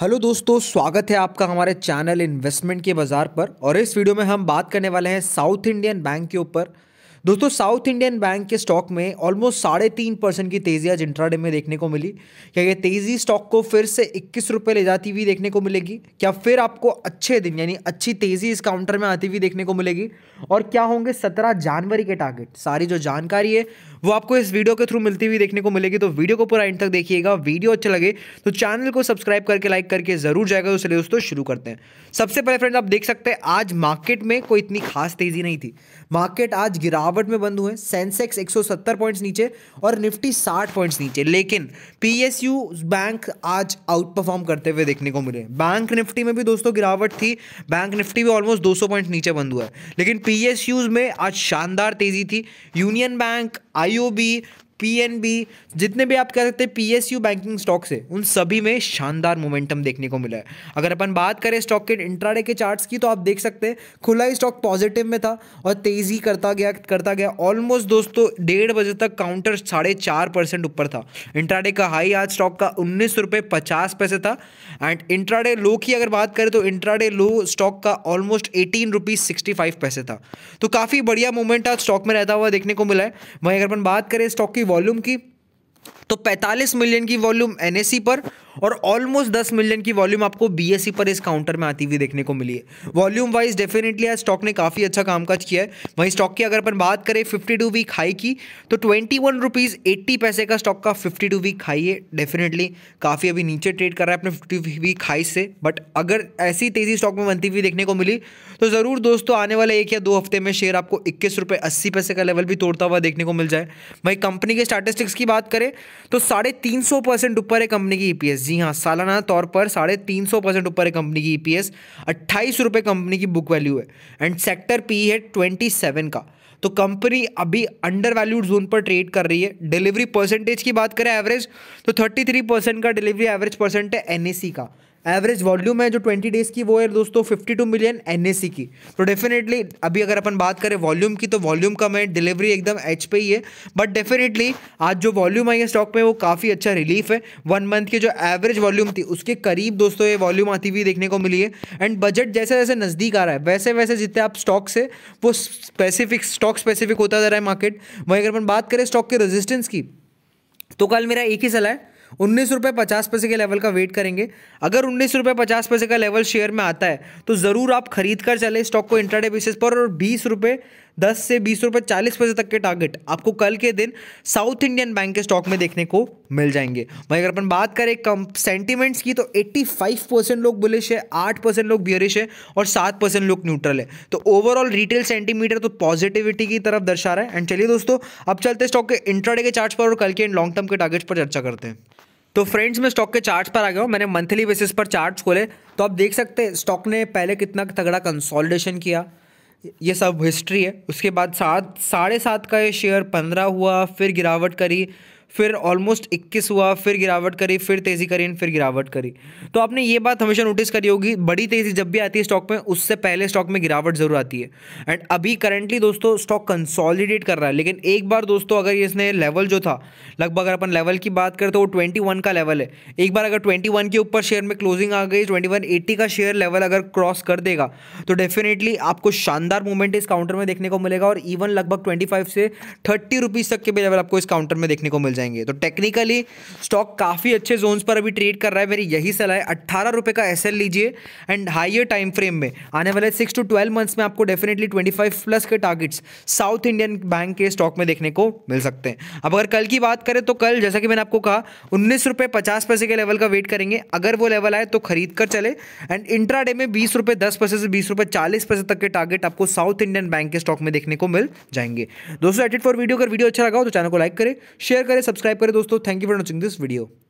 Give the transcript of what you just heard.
hello दोस्तों स्वागत है आपका हमारे चैनल इन्वेस्टमेंट के बाज़ार पर और इस वीडियो में हम बात करने वाले हैं साउथ इंडियन बैंक के ऊपर दोस्तों साउथ इंडियन बैंक के स्टॉक में ऑलमोस्ट साढ़े तीन परसेंट की तेजी आज इंट्राडे में देखने को मिली क्या ये तेजी स्टॉक को फिर से इक्कीस रुपये ले जाती हुई देखने को मिलेगी क्या फिर आपको अच्छे दिन यानी अच्छी तेजी इस काउंटर में आती हुई देखने को मिलेगी और क्या होंगे सत्रह जनवरी के टारगेट सारी जो जानकारी है वो आपको इस वीडियो के थ्रू मिलती हुई देखने को मिलेगी तो वीडियो को पूरा एंड तक देखिएगा वीडियो अच्छा लगे तो चैनल को सब्सक्राइब करके लाइक करके जरूर जाएगा तो चलिए दोस्तों शुरू करते हैं सबसे पहले फ्रेंड आप देख सकते हैं आज मार्केट में कोई इतनी खास तेजी नहीं थी मार्केट आज गिरावट गिरावट में बंद हुए सेंसेक्स 170 पॉइंट्स नीचे और निफ्टी 60 पॉइंट्स नीचे लेकिन पीएसयू बैंक आज आउट परफॉर्म करते हुए देखने को मिले बैंक निफ्टी में भी दोस्तों गिरावट थी बैंक निफ्टी भी ऑलमोस्ट 200 पॉइंट्स नीचे बंद हुआ है लेकिन पी में आज शानदार तेजी थी यूनियन बैंक आईओबी पीएनबी जितने भी आप कह सकते हैं पीएसयू बैंकिंग स्टॉक्स है उन सभी में शानदार मोमेंटम देखने को मिला है अगर अपन बात करें स्टॉक के इंट्राडे के चार्ट्स की तो आप देख सकते हैं खुला ही स्टॉक पॉजिटिव में था और तेज़ी करता गया करता गया ऑलमोस्ट दोस्तों डेढ़ बजे तक काउंटर साढ़े चार परसेंट ऊपर था इंट्राडे का हाई आज स्टॉक का उन्नीस रुपये पचास पैसे था एंड इंट्राडे लो की अगर बात करें तो इंट्राडे लो स्टॉक का almost eighteen rupees sixty five पैसे था तो काफ़ी बढ़िया मूवमेंट आज स्टॉक में रहता हुआ देखने को मिला है वहीं अगर अपन बात करें स्टॉक की वॉल्यूम की तो 45 मिलियन की वॉल्यूम एनएसी पर और ऑलमोस्ट दस मिलियन की वॉल्यूम आपको बी e पर इस काउंटर में आती हुई देखने को मिली है वॉल्यूम वाइज डेफिनेटली आज स्टॉक ने काफ़ी अच्छा कामकाज किया है वहीं स्टॉक की अगर अपन बात करें फिफ्टी टू वीक हाई की तो ट्वेंटी वन रुपीज़ एट्टी पैसे का स्टॉक का फिफ्टी टू वीक हाई है डेफिनेटली काफ़ी अभी नीचे ट्रेड कर रहा है अपने फिफ्टी वीक हाई से बट अगर ऐसी तेज़ी स्टॉक में बनती हुई देखने को मिली तो ज़रूर दोस्तों आने वाले एक या दो हफ्ते में शेयर आपको इक्कीस रुपये अस्सी पैसे का लेवल भी तोड़ता हुआ देखने को मिल जाए वहीं कंपनी के स्टैटिस्टिक्स की बात करें तो साढ़े तीन सौ परसेंट ऊपर है कंपनी की ईपीएस e जी हाँ सालाना तौर पर साढ़े तीन सौ परसेंट ऊपर है कंपनी की ईपीएस e अट्ठाईस रुपये कंपनी की बुक वैल्यू है एंड सेक्टर पी है ट्वेंटी सेवन का तो कंपनी अभी अंडर वैल्यूड जोन पर ट्रेड कर रही है डिलीवरी परसेंटेज की बात करें एवरेज तो थर्टी थ्री परसेंट का डिलीवरी एवरेज परसेंट है एन का एवरेज वॉल्यूम है जो ट्वेंटी डेज की वो है दोस्तों फिफ्टी टू मिलियन एन की तो डेफिनेटली अभी अगर अपन बात करें वॉल्यूम की तो वॉल्यूम कम है डिलीवरी एकदम एच पे ही है बट डेफिनेटली आज जो वॉल्यूम आई है स्टॉक में वो काफ़ी अच्छा रिलीफ है वन मंथ की जो एवरेज वॉल्यूम थी उसके करीब दोस्तों ये वॉल्यूम आती हुई देखने को मिली है एंड बजट जैसे जैसे नज़दीक आ रहा है वैसे वैसे जितने आप स्टॉक से वो स्पेसिफिक स्टॉक स्पेसिफिक होता जा रहा है मार्केट वहीं अगर अपन बात करें स्टॉक के रजिस्टेंस की तो कल मेरा एक ही सलाह है उन्नीस रुपये पचास पैसे के लेवल का वेट करेंगे अगर उन्नीस रुपये पचास पैसे का लेवल शेयर में आता है तो ज़रूर आप खरीद कर चले स्टॉक को इंट्राडे बेसिस पर और बीस रुपये दस से बीस रुपये चालीस पैसे तक के टारगेट आपको कल के दिन साउथ इंडियन बैंक के स्टॉक में देखने को मिल जाएंगे वहीं अगर अपन बात करें कम सेंटिमेंट्स की तो एट्टी फाइव परसेंट लोग बुलिश है आठ परसेंट लोग बियरिश है और सात परसेंट लोग न्यूट्रल है तो ओवरऑल रिटेल सेंटीमीटर तो पॉजिटिविटी की तरफ दर्शा रहा है एंड चलिए दोस्तों अब चलते स्टॉक के इंट्राडे के चार्ज पर और कल के एंड लॉन्ग टर्म के टारगेट्स पर चर्चा करते हैं तो फ्रेंड्स मैं स्टॉक के चार्ट्स पर आ गया हूँ मैंने मंथली बेसिस पर चार्ट्स खोले तो आप देख सकते हैं स्टॉक ने पहले कितना तगड़ा कंसोलिडेशन किया ये सब हिस्ट्री है उसके बाद सात साढ़े सात का ये शेयर पंद्रह हुआ फिर गिरावट करी फिर ऑलमोस्ट 21 हुआ फिर गिरावट करी फिर तेज़ी करी फिर गिरावट करी तो आपने ये बात हमेशा नोटिस करी होगी बड़ी तेज़ी जब भी आती है स्टॉक में उससे पहले स्टॉक में गिरावट ज़रूर आती है एंड अभी करंटली दोस्तों स्टॉक कंसॉलिडेट कर रहा है लेकिन एक बार दोस्तों अगर इसने लेवल जो था लगभग अगर अपन लेवल की बात करें तो वो ट्वेंटी का लेवल है एक बार अगर ट्वेंटी के ऊपर शेयर में क्लोजिंग आ गई ट्वेंटी का शेयर लेवल अगर क्रॉस कर देगा तो डेफिनेटली आपको शानदार मूवमेंट इस काउंटर में देखने को मिलेगा और इवन लगभग ट्वेंटी से थर्टी रुपीज़ तक के भी लेवल आपको इस काउंटर में देखने को मिल जाएगा जाएंगे तो टेक्निकली स्टॉक काफ़ी अच्छे जोन्स पर अभी ट्रेड कर रहा है मेरी यही सलाह है अट्ठारह रुपये का एस लीजिए एंड हाइयर टाइम फ्रेम में आने वाले सिक्स टू ट्वेल्व मंथ्स में आपको डेफिनेटली ट्वेंटी फाइव प्लस के टारगेट्स साउथ इंडियन बैंक के स्टॉक में देखने को मिल सकते हैं अब अगर कल की बात करें तो कल जैसा कि मैंने आपको कहा उन्नीस रुपये पचास पैसे के लेवल का वेट करेंगे अगर वो लेवल आए तो खरीद कर चले एंड इंट्रा डे में बीस रुपये दस पैसे से बीस रुपये चालीस पैसे तक के टारगेट आपको साउथ इंडियन बैंक के स्टॉक में देखने को मिल जाएंगे दोस्तों एडिट फॉर वीडियो अगर वीडियो अच्छा लगा हो तो चैनल को लाइक करें शेयर करें सब्सक्राइब करें दोस्तों thank you for watching this video